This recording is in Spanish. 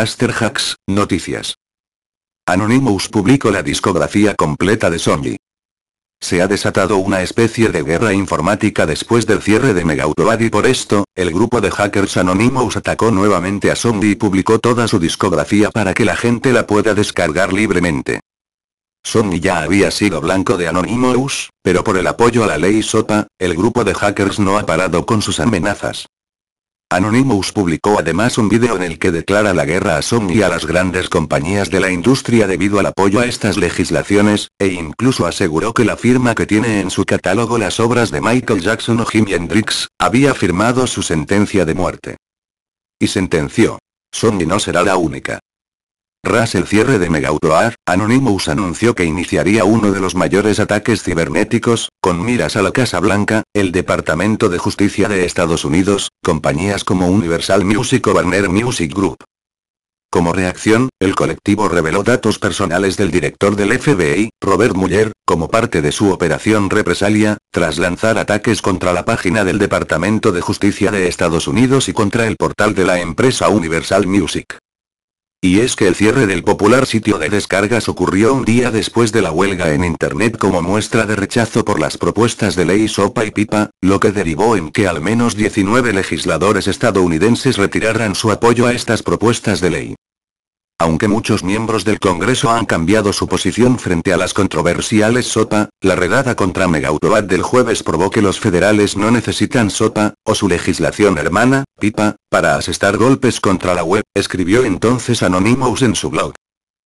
Master Hacks, Noticias. Anonymous publicó la discografía completa de Sony. Se ha desatado una especie de guerra informática después del cierre de Autobad y por esto, el grupo de hackers Anonymous atacó nuevamente a Sony y publicó toda su discografía para que la gente la pueda descargar libremente. Sony ya había sido blanco de Anonymous, pero por el apoyo a la ley SOPA, el grupo de hackers no ha parado con sus amenazas. Anonymous publicó además un video en el que declara la guerra a Sony y a las grandes compañías de la industria debido al apoyo a estas legislaciones, e incluso aseguró que la firma que tiene en su catálogo las obras de Michael Jackson o Jimi Hendrix, había firmado su sentencia de muerte. Y sentenció. Sony no será la única. Ras el cierre de Megautoar, Anonymous anunció que iniciaría uno de los mayores ataques cibernéticos, con miras a la Casa Blanca, el Departamento de Justicia de Estados Unidos, compañías como Universal Music o Warner Music Group. Como reacción, el colectivo reveló datos personales del director del FBI, Robert Mueller, como parte de su operación represalia, tras lanzar ataques contra la página del Departamento de Justicia de Estados Unidos y contra el portal de la empresa Universal Music. Y es que el cierre del popular sitio de descargas ocurrió un día después de la huelga en Internet como muestra de rechazo por las propuestas de ley Sopa y Pipa, lo que derivó en que al menos 19 legisladores estadounidenses retiraran su apoyo a estas propuestas de ley. Aunque muchos miembros del Congreso han cambiado su posición frente a las controversiales SOPA, la redada contra Megautobat del jueves probó que los federales no necesitan SOPA o su legislación hermana, PIPA, para asestar golpes contra la web, escribió entonces Anonymous en su blog.